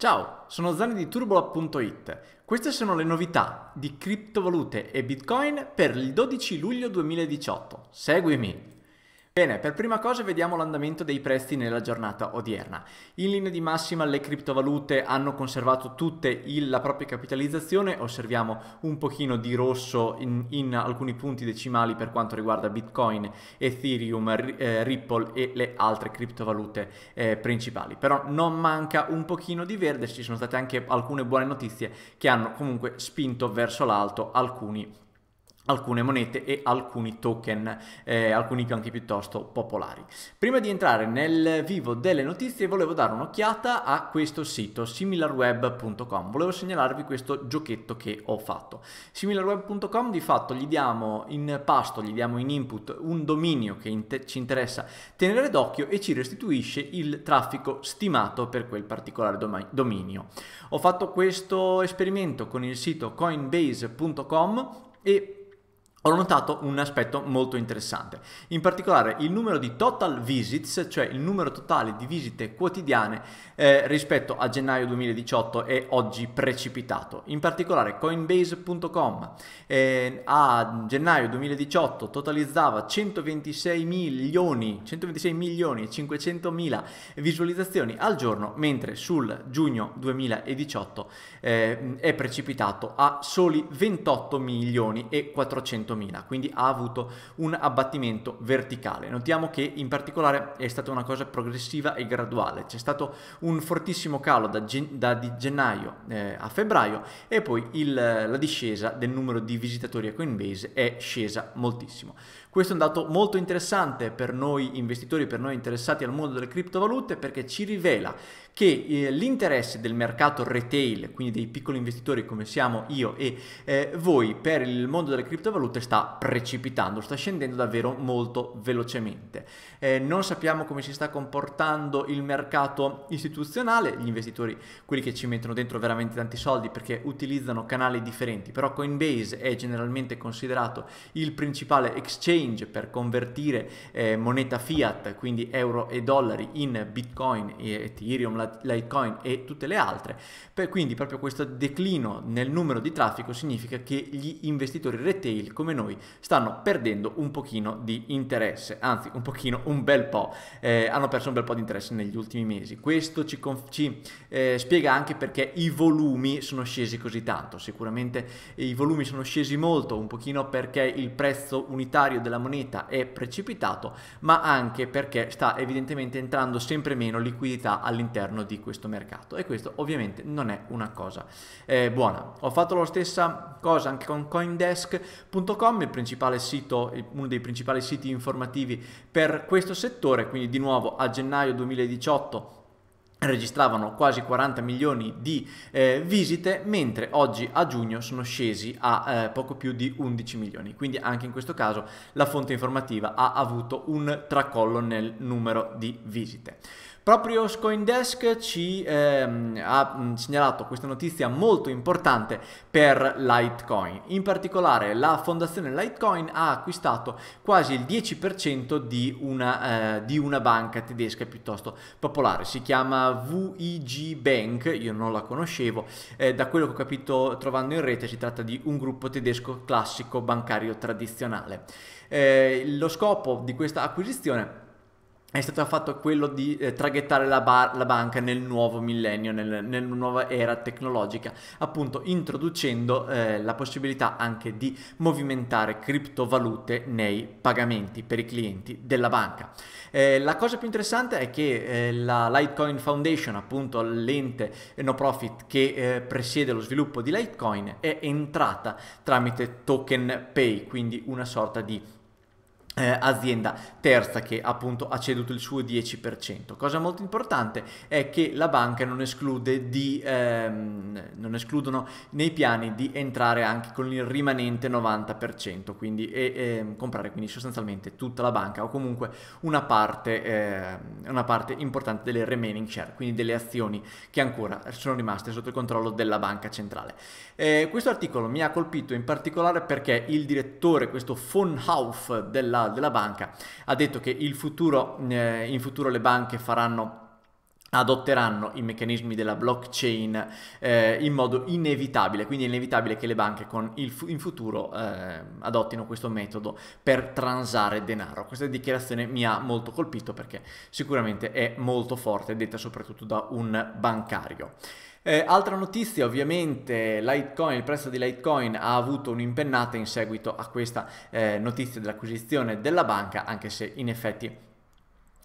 Ciao, sono Zani di Turbola.it. Queste sono le novità di criptovalute e Bitcoin per il 12 luglio 2018. Seguimi! Bene, per prima cosa vediamo l'andamento dei prezzi nella giornata odierna. In linea di massima le criptovalute hanno conservato tutte il, la propria capitalizzazione, osserviamo un pochino di rosso in, in, alcuni punti decimali per quanto riguarda Bitcoin, Ethereum, eh, Ripple e le altre criptovalute eh, principali. Però non manca un pochino di verde, ci sono state anche alcune buone notizie che hanno comunque spinto verso l'alto alcuni alcune monete e alcuni token, eh, alcuni anche piuttosto popolari. Prima di entrare nel vivo delle notizie volevo dare un'occhiata a questo sito similarweb.com, volevo segnalarvi questo giochetto che ho fatto. Similarweb.com di fatto gli diamo in pasto, gli diamo in input un dominio che in ci interessa tenere d'occhio e ci restituisce il traffico stimato per quel particolare dominio. Ho fatto questo esperimento con il sito coinbase.com e ho notato un aspetto molto interessante, in particolare il numero di total visits, cioè il numero totale di visite quotidiane eh, rispetto a gennaio 2018 è oggi precipitato. In particolare coinbase.com eh, a gennaio 2018 totalizzava 126 milioni, 126 milioni e 500 mila visualizzazioni al giorno, mentre sul giugno 2018 eh, è precipitato a soli 28 milioni e 400 mila 100.000, quindi ha avuto un abbattimento verticale. Notiamo che in particolare è stata una cosa progressiva e graduale, c'è stato un fortissimo calo da, gen- da di gennaio eh, a febbraio e poi il, la discesa del numero di visitatori a Coinbase è scesa moltissimo. Questo è un dato molto interessante per noi investitori, per noi interessati al mondo delle criptovalute perché ci rivela che eh, l'interesse del mercato retail, quindi dei piccoli investitori come siamo io e eh, voi per il mondo delle criptovalute sta precipitando, sta scendendo davvero molto velocemente. Eh, non sappiamo come si sta comportando il mercato istituzionale, gli investitori, quelli che ci mettono dentro veramente tanti soldi perché utilizzano canali differenti, però Coinbase è generalmente considerato il principale exchange per convertire eh, moneta fiat, quindi euro e dollari, in Bitcoin e Ethereum, la Litecoin e tutte le altre. Per, quindi proprio questo declino nel numero di traffico significa che gli investitori retail come noi stanno perdendo un pochino di interesse, anzi un pochino, un bel po', eh, hanno perso un bel po' di interesse negli ultimi mesi. Questo ci, ci eh, spiega anche perché i volumi sono scesi così tanto, sicuramente i volumi sono scesi molto, un pochino perché il prezzo unitario della moneta è precipitato, ma anche perché sta evidentemente entrando sempre meno liquidità all'interno all'interno di questo mercato e questo ovviamente non è una cosa eh, buona. Ho fatto la stessa cosa anche con coindesk.com, il principale sito, uno dei principali siti informativi per questo settore, quindi di nuovo a gennaio 2018 registravano quasi 40 milioni di eh, visite, mentre oggi a giugno sono scesi a eh, poco più di 11 milioni. Quindi anche in questo caso la fonte informativa ha avuto un tracollo nel numero di visite. Proprio Scoindesk ci ehm, ha mm, segnalato questa notizia molto importante per Litecoin. In particolare la fondazione Litecoin ha acquistato quasi il 10% di una, eh, di una, banca tedesca piuttosto popolare. Si chiama VIG Bank, io non la conoscevo, eh, da quello che ho capito trovando in rete si tratta di un gruppo tedesco classico bancario tradizionale. Eh, lo scopo di questa acquisizione è è stato fatto quello di eh, traghettare la, bar- la, banca nel nuovo millennio, nel, nella nuova era tecnologica, appunto introducendo eh, la possibilità anche di movimentare criptovalute nei pagamenti per i clienti della banca. Eh, la cosa più interessante è che eh, la Litecoin Foundation, appunto l'ente no profit che eh, presiede lo sviluppo di Litecoin, è entrata tramite token pay, quindi una sorta di eh, azienda terza che appunto ha ceduto il suo 10%. Cosa molto importante è che la banca non esclude di ehm, non escludono nei piani di entrare anche con il rimanente 90%, quindi e, e, ehm, comprare quindi sostanzialmente tutta la banca o comunque una parte, eh, una parte importante delle remaining share, quindi delle azioni che ancora sono rimaste sotto il controllo della banca centrale. Eh, questo articolo mi ha colpito in particolare perché il direttore, questo Fonhauf della Centrale della banca, ha detto che futuro, eh, in futuro le banche faranno adotteranno i meccanismi della blockchain eh, in modo inevitabile, quindi è inevitabile che le banche fu- in futuro eh, adottino questo metodo per transare denaro. Questa dichiarazione mi ha molto colpito perché sicuramente è molto forte, detta soprattutto da un bancario. Eh, altra notizia, ovviamente Litecoin, il prezzo di Litecoin ha avuto un'impennata in seguito a questa eh, notizia dell'acquisizione della banca, anche se in effetti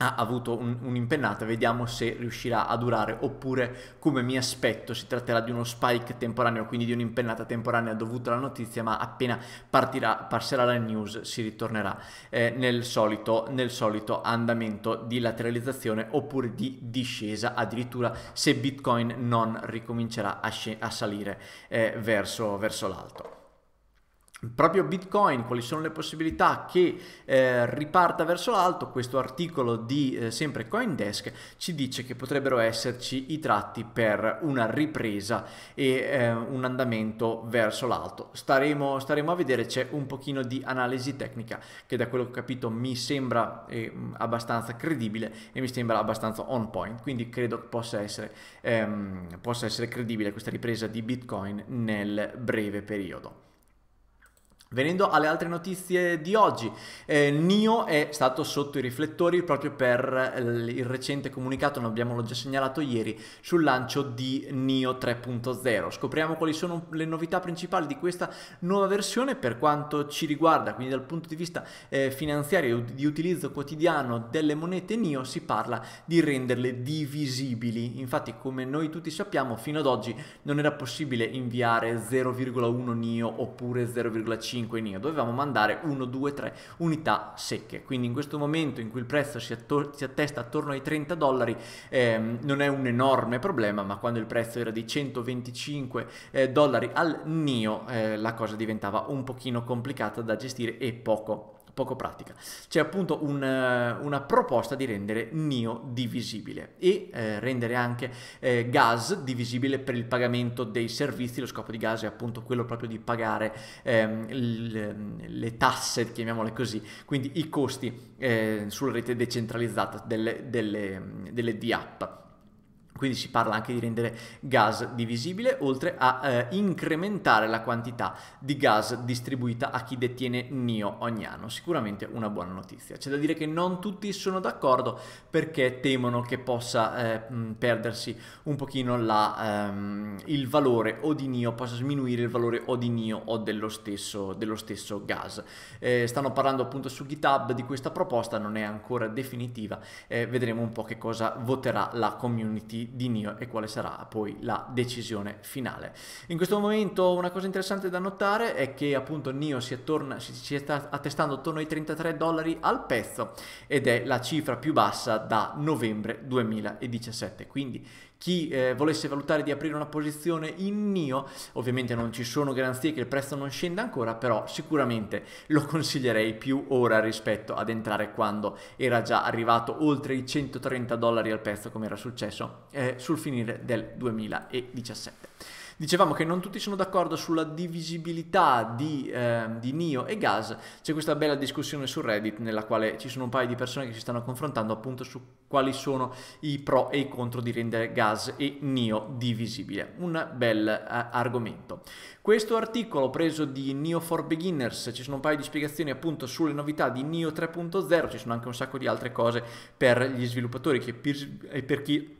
ha avuto un, un'impennata, vediamo se riuscirà a durare oppure come mi aspetto si tratterà di uno spike temporaneo, quindi di un'impennata temporanea dovuta alla notizia, ma appena partirà, passerà la news si ritornerà eh, nel, solito, nel solito andamento di lateralizzazione oppure di discesa, addirittura se Bitcoin non ricomincerà a, sc- a salire eh, verso, verso l'alto proprio Bitcoin, quali sono le possibilità che eh, riparta verso l'alto, questo articolo di eh, sempre Coindesk ci dice che potrebbero esserci i tratti per una ripresa e eh, un andamento verso l'alto. Staremo, staremo, a vedere, c'è un pochino di analisi tecnica che da quello che ho capito mi sembra eh, abbastanza credibile e mi sembra abbastanza on point, quindi credo che possa essere, ehm, possa essere credibile questa ripresa di Bitcoin nel breve periodo. Venendo alle altre notizie di oggi, eh, Nio è stato sotto i riflettori proprio per eh, il recente comunicato, ne abbiamo già segnalato ieri, sul lancio di Nio 3.0. Scopriamo quali sono le novità principali di questa nuova versione per quanto ci riguarda, quindi dal punto di vista eh, finanziario e di utilizzo quotidiano delle monete Nio si parla di renderle divisibili. Infatti, come noi tutti sappiamo, fino ad oggi non era possibile inviare 0,1 Nio oppure 0,5 5 NIO, dovevamo mandare 1, 2, 3 unità secche. Quindi in questo momento in cui il prezzo si, attor si attesta attorno ai 30 dollari ehm, non è un enorme problema, ma quando il prezzo era di 125 eh, dollari al NIO eh, la cosa diventava un pochino complicata da gestire e poco poco pratica. C'è appunto un, eh, una proposta di rendere NIO divisibile e eh, rendere anche eh, GAS divisibile per il pagamento dei servizi. Lo scopo di GAS è appunto quello proprio di pagare ehm, le, le tasse, chiamiamole così, quindi i costi eh, sulla rete decentralizzata delle, delle, delle DApp. Quindi si parla anche di rendere gas divisibile, oltre a eh, incrementare la quantità di gas distribuita a chi detiene NIO ogni anno. Sicuramente una buona notizia. C'è da dire che non tutti sono d'accordo perché temono che possa eh, perdersi un pochino la, ehm, il valore o di NIO, possa sminuire il valore o di NIO o dello stesso, dello stesso gas. Eh, stanno parlando appunto su GitHub di questa proposta, non è ancora definitiva. Eh, vedremo un po' che cosa voterà la community di, Nio e quale sarà poi la decisione finale. In questo momento una cosa interessante da notare è che appunto Nio si, attorna, si, si sta attestando attorno ai 33 dollari al pezzo ed è la cifra più bassa da novembre 2017, quindi chi eh, volesse valutare di aprire una posizione in NIO, ovviamente non ci sono garanzie che il prezzo non scenda ancora, però sicuramente lo consiglierei più ora rispetto ad entrare quando era già arrivato oltre i 130 dollari al pezzo come era successo eh, sul finire del 2017. Dicevamo che non tutti sono d'accordo sulla divisibilità di, eh, di Nio e Gas, c'è questa bella discussione su Reddit nella quale ci sono un paio di persone che si stanno confrontando appunto su quali sono i pro e i contro di rendere Gas e Nio divisibile. Un bel eh, argomento. Questo articolo preso di Nio for Beginners, ci sono un paio di spiegazioni appunto sulle novità di Nio 3.0, ci sono anche un sacco di altre cose per gli sviluppatori che per, e per chi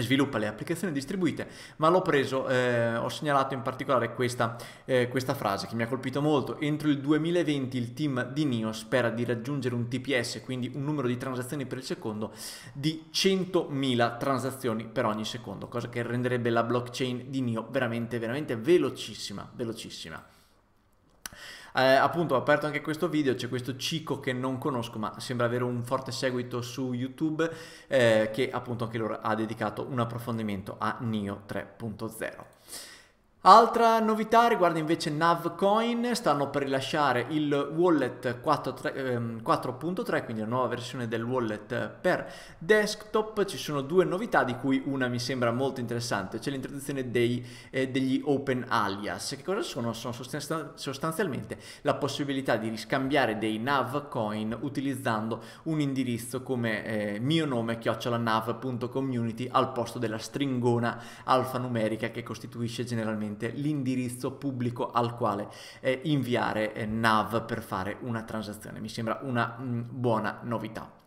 sviluppa le applicazioni distribuite, ma l'ho preso, eh, ho segnalato in particolare questa, eh, questa, frase che mi ha colpito molto. Entro il 2020 il team di NIO spera di raggiungere un TPS, quindi un numero di transazioni per il secondo, di 100.000 transazioni per ogni secondo, cosa che renderebbe la blockchain di NIO veramente, veramente velocissima, velocissima. Eh, appunto ho aperto anche questo video, c'è questo Cico che non conosco ma sembra avere un forte seguito su YouTube eh, che appunto anche loro ha dedicato un approfondimento a Nio 3.0. Altra novità riguarda invece Navcoin, stanno per rilasciare il wallet 4.3, ehm, quindi la nuova versione del wallet per desktop, ci sono due novità di cui una mi sembra molto interessante, c'è l'introduzione dei, eh, degli open alias, che cosa sono? Sono sostanzialmente la possibilità di riscambiare dei Navcoin utilizzando un indirizzo come eh, mio nome chiocciolanav.community al posto della stringona alfanumerica che costituisce generalmente esattamente l'indirizzo pubblico al quale eh, inviare eh, NAV per fare una transazione. Mi sembra una mh, mm, buona novità.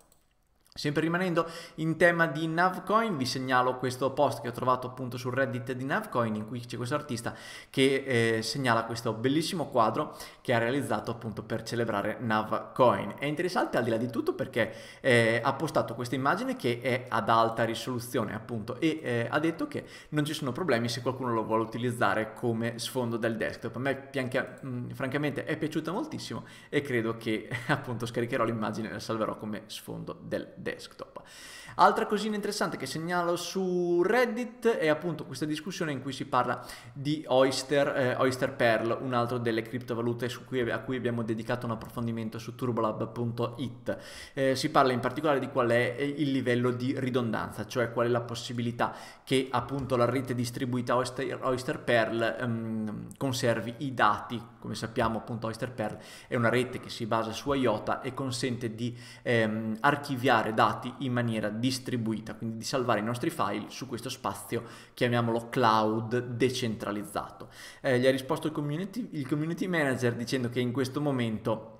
Sempre rimanendo in tema di Navcoin, vi segnalo questo post che ho trovato appunto su Reddit di Navcoin in cui c'è questo artista che eh, segnala questo bellissimo quadro che ha realizzato appunto per celebrare Navcoin. È interessante al di là di tutto perché eh, ha postato questa immagine che è ad alta risoluzione appunto e eh, ha detto che non ci sono problemi se qualcuno lo vuole utilizzare come sfondo del desktop. A me pianca, mh, mm, francamente è piaciuta moltissimo e credo che appunto scaricherò l'immagine e la salverò come sfondo del desktop. desktop. Altra cosina interessante che segnalo su Reddit è appunto questa discussione in cui si parla di Oyster, eh, Oyster Pearl, un altro delle criptovalute cui, a cui abbiamo dedicato un approfondimento su turbolab.it. Eh, si parla in particolare di qual è eh, il livello di ridondanza, cioè qual è la possibilità che appunto la rete distribuita Oyster, Oyster Pearl ehm, conservi i dati. Come sappiamo appunto Oyster Pearl è una rete che si basa su IOTA e consente di ehm, archiviare dati in maniera diversa distribuita, quindi di salvare i nostri file su questo spazio, chiamiamolo cloud decentralizzato. Eh, gli ha risposto il community, il community manager dicendo che in questo momento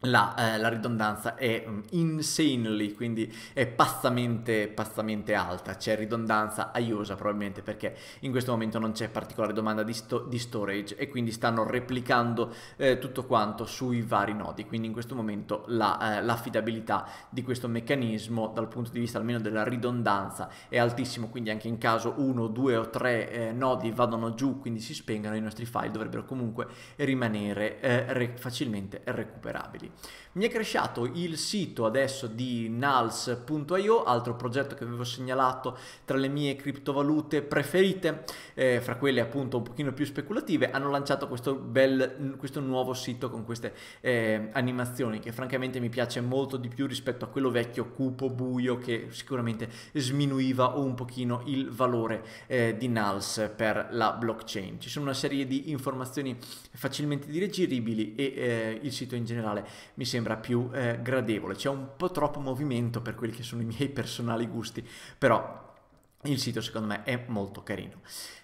la, eh, la, ridondanza è mm, insanely, quindi è pazzamente, pazzamente alta. C'è ridondanza a IOSA probabilmente perché in questo momento non c'è particolare domanda di, sto di storage e quindi stanno replicando eh, tutto quanto sui vari nodi. Quindi in questo momento l'affidabilità la, eh, di questo meccanismo dal punto di vista almeno della ridondanza è altissimo, quindi anche in caso uno, due o tre eh, nodi vadano giù, quindi si spengano, i nostri file dovrebbero comunque rimanere eh, re facilmente recuperabili avanti. Mi è cresciuto il sito adesso di nals.io, altro progetto che avevo segnalato tra le mie criptovalute preferite, eh, fra quelle appunto un pochino più speculative, hanno lanciato questo, bel, questo nuovo sito con queste eh, animazioni che francamente mi piace molto di più rispetto a quello vecchio cupo buio che sicuramente sminuiva un pochino il valore eh, di NALS per la blockchain. Ci sono una serie di informazioni facilmente digeribili e eh, il sito in generale mi sembra più eh, gradevole. C'è un po' troppo movimento per quelli che sono i miei personali gusti, però il sito secondo me è molto carino.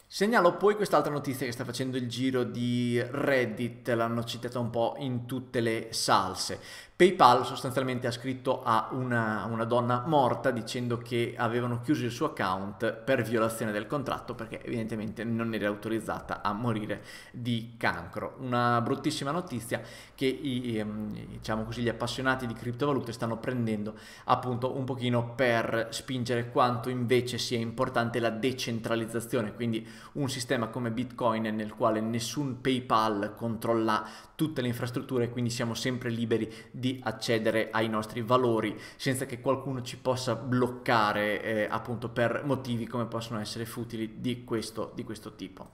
Segnalo poi quest'altra notizia che sta facendo il giro di Reddit, l'hanno citata un po' in tutte le salse, PayPal sostanzialmente ha scritto a una, una, donna morta dicendo che avevano chiuso il suo account per violazione del contratto perché evidentemente non era autorizzata a morire di cancro. Una bruttissima notizia che i, ehm, diciamo così, gli appassionati di criptovalute stanno prendendo appunto un pochino per spingere quanto invece sia importante la decentralizzazione, quindi un sistema come Bitcoin nel quale nessun PayPal controlla tutte le infrastrutture e quindi siamo sempre liberi di accedere ai nostri valori senza che qualcuno ci possa bloccare eh, appunto per motivi come possono essere futili di questo, di questo tipo.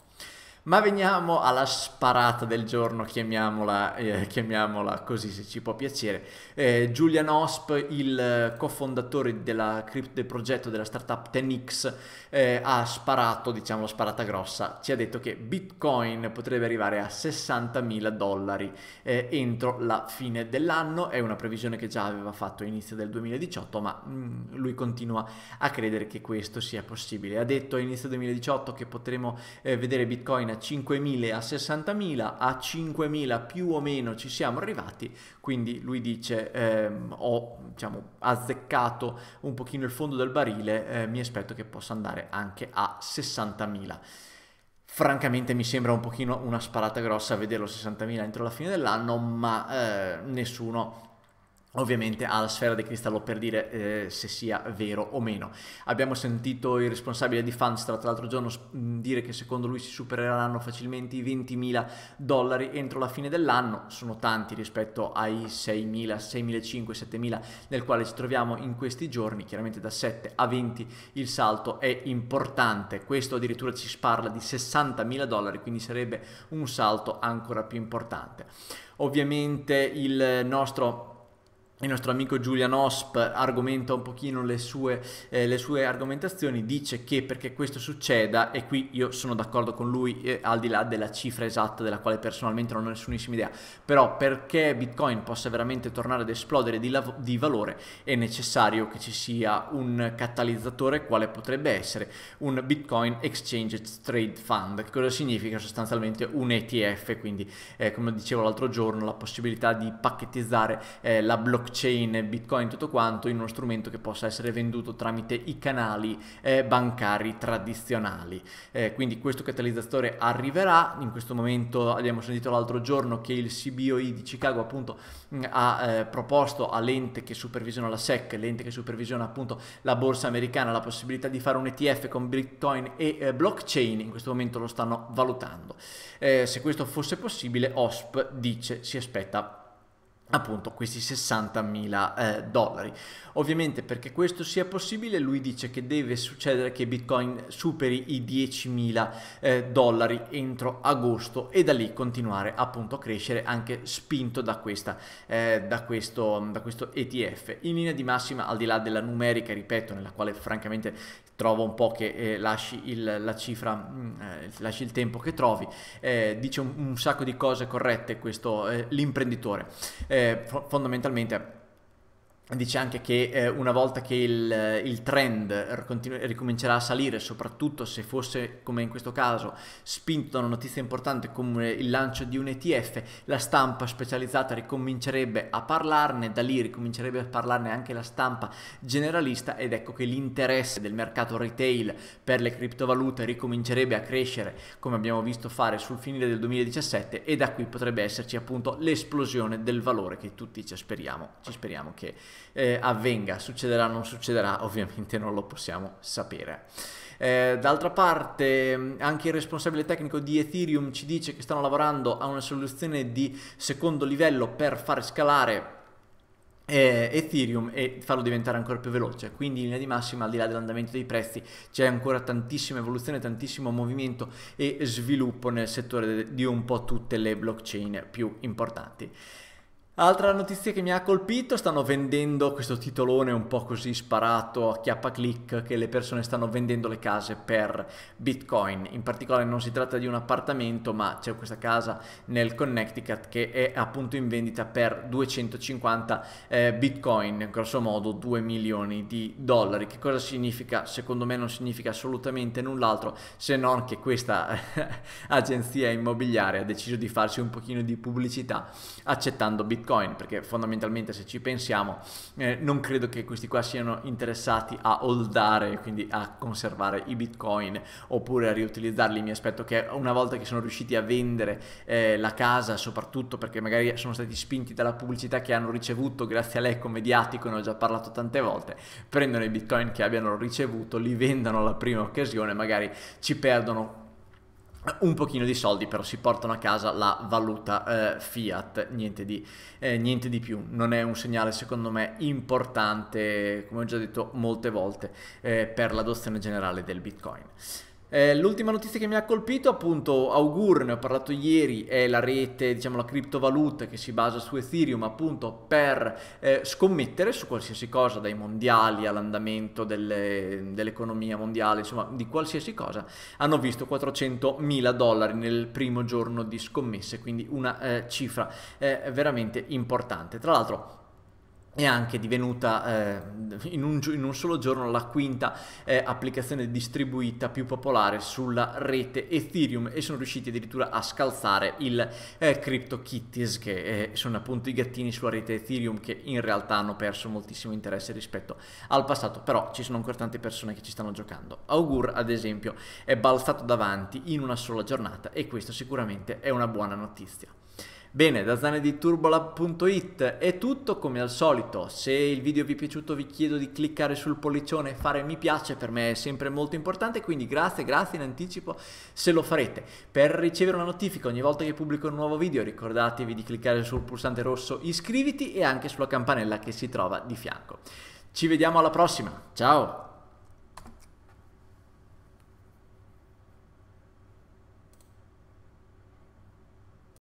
Ma veniamo alla sparata del giorno, chiamiamola, eh, chiamiamola così se ci può piacere. Eh, Julian Osp, il cofondatore della, del progetto della startup 10X, eh, ha sparato, diciamo, la sparata grossa. Ci ha detto che Bitcoin potrebbe arrivare a 60.000 dollari eh, entro la fine dell'anno. È una previsione che già aveva fatto all'inizio del 2018, ma mh, mm, lui continua a credere che questo sia possibile. Ha detto all'inizio del 2018 che potremo eh, vedere Bitcoin a 5.000 a 60.000, a 5.000 più o meno ci siamo arrivati, quindi lui dice ehm, ho diciamo, azzeccato un pochino il fondo del barile, eh, mi aspetto che possa andare anche a 60.000. Francamente mi sembra un pochino una sparata grossa vederlo 60.000 entro la fine dell'anno, ma eh, nessuno ovviamente alla sfera di cristallo per dire eh, se sia vero o meno. Abbiamo sentito il responsabile di Fundstrat l'altro giorno mm, dire che secondo lui si supereranno facilmente i 20.000 dollari entro la fine dell'anno, sono tanti rispetto ai 6.000, 6.500, 7.000 nel quale ci troviamo in questi giorni, chiaramente da 7 a 20 il salto è importante, questo addirittura ci parla di 60.000 dollari, quindi sarebbe un salto ancora più importante. Ovviamente il nostro il nostro amico Julian Osp argomenta un pochino le sue, eh, le sue, argomentazioni, dice che perché questo succeda, e qui io sono d'accordo con lui eh, al di là della cifra esatta della quale personalmente non ho nessunissima idea, però perché Bitcoin possa veramente tornare ad esplodere di, di valore è necessario che ci sia un catalizzatore quale potrebbe essere un Bitcoin Exchange Trade Fund, che cosa significa sostanzialmente un ETF, quindi eh, come dicevo l'altro giorno la possibilità di pacchettizzare eh, la blockchain blockchain, bitcoin, tutto quanto in uno strumento che possa essere venduto tramite i canali eh, bancari tradizionali. Eh, quindi questo catalizzatore arriverà, in questo momento abbiamo sentito l'altro giorno che il CBOI di Chicago appunto mm, ha eh, proposto all'ente che supervisiona la SEC, l'ente che supervisiona appunto la borsa americana, la possibilità di fare un ETF con bitcoin e eh, blockchain, in questo momento lo stanno valutando. Eh, se questo fosse possibile, OSP dice si aspetta appunto questi 60.000 eh, dollari. Ovviamente perché questo sia possibile lui dice che deve succedere che Bitcoin superi i 10.000 eh, dollari entro agosto e da lì continuare appunto a crescere anche spinto da, questa, eh, da, questo, da questo ETF. In linea di massima al di là della numerica, ripeto, nella quale francamente trovo un po' che eh, lasci il, la cifra, mh, mm, eh, lasci il tempo che trovi, eh, dice un, un, sacco di cose corrette questo l'imprenditore eh, fondamentalmente Dice anche che eh, una volta che il, il trend continu- ricomincerà a salire, soprattutto se fosse, come in questo caso, spinto da una notizia importante come il lancio di un ETF, la stampa specializzata ricomincerebbe a parlarne, da lì ricomincerebbe a parlarne anche la stampa generalista ed ecco che l'interesse del mercato retail per le criptovalute ricomincerebbe a crescere, come abbiamo visto fare sul finire del 2017 e da qui potrebbe esserci appunto l'esplosione del valore che tutti ci speriamo, ci speriamo che eh, avvenga, succederà o non succederà, ovviamente non lo possiamo sapere. Eh, d'altra parte mm, anche il responsabile tecnico di Ethereum ci dice che stanno lavorando a una soluzione di secondo livello per far scalare eh, Ethereum e farlo diventare ancora più veloce. Quindi in linea di massima, al di là dell'andamento dei prezzi, c'è ancora tantissima evoluzione, tantissimo movimento e sviluppo nel settore di un po' tutte le blockchain più importanti. Altra notizia che mi ha colpito, stanno vendendo questo titolone un po' così sparato a chiappa click che le persone stanno vendendo le case per bitcoin. In particolare non si tratta di un appartamento ma c'è questa casa nel Connecticut che è appunto in vendita per 250 eh, bitcoin, grosso modo 2 milioni di dollari. Che cosa significa? Secondo me non significa assolutamente null'altro se non che questa eh, agenzia immobiliare ha deciso di farsi un pochino di pubblicità accettando bitcoin Bitcoin, perché fondamentalmente se ci pensiamo eh, non credo che questi qua siano interessati a holdare, quindi a conservare i Bitcoin oppure a riutilizzarli. Mi aspetto che una volta che sono riusciti a vendere eh, la casa, soprattutto perché magari sono stati spinti dalla pubblicità che hanno ricevuto grazie all'eco mediatico, ne ho già parlato tante volte, prendono i Bitcoin che abbiano ricevuto, li vendano alla prima occasione, magari ci perdono un pochino di soldi, però si portano a casa la valuta eh, fiat, niente di, eh, niente di, più. Non è un segnale, secondo me, importante, come ho già detto molte volte, eh, per l'adozione generale del Bitcoin. Eh, l'ultima notizia che mi ha colpito, appunto, Augur, ne ho parlato ieri, è la rete, diciamo la criptovaluta che si basa su Ethereum appunto per eh, scommettere su qualsiasi cosa, dai mondiali all'andamento delle, dell'economia mondiale, insomma di qualsiasi cosa, hanno visto 400 mila dollari nel primo giorno di scommesse, quindi una eh, cifra eh, veramente importante. Tra l'altro è anche divenuta eh, in, un, in, un, solo giorno la quinta eh, applicazione distribuita più popolare sulla rete Ethereum e sono riusciti addirittura a scalzare il eh, CryptoKitties che eh, sono appunto i gattini sulla rete Ethereum che in realtà hanno perso moltissimo interesse rispetto al passato però ci sono ancora tante persone che ci stanno giocando Augur ad esempio è balzato davanti in una sola giornata e questa sicuramente è una buona notizia. Bene, da Zane di zanediturbolab.it è tutto come al solito, se il video vi è piaciuto vi chiedo di cliccare sul pollicione e fare mi piace, per me è sempre molto importante, quindi grazie, grazie in anticipo se lo farete. Per ricevere una notifica ogni volta che pubblico un nuovo video ricordatevi di cliccare sul pulsante rosso iscriviti e anche sulla campanella che si trova di fianco. Ci vediamo alla prossima, ciao!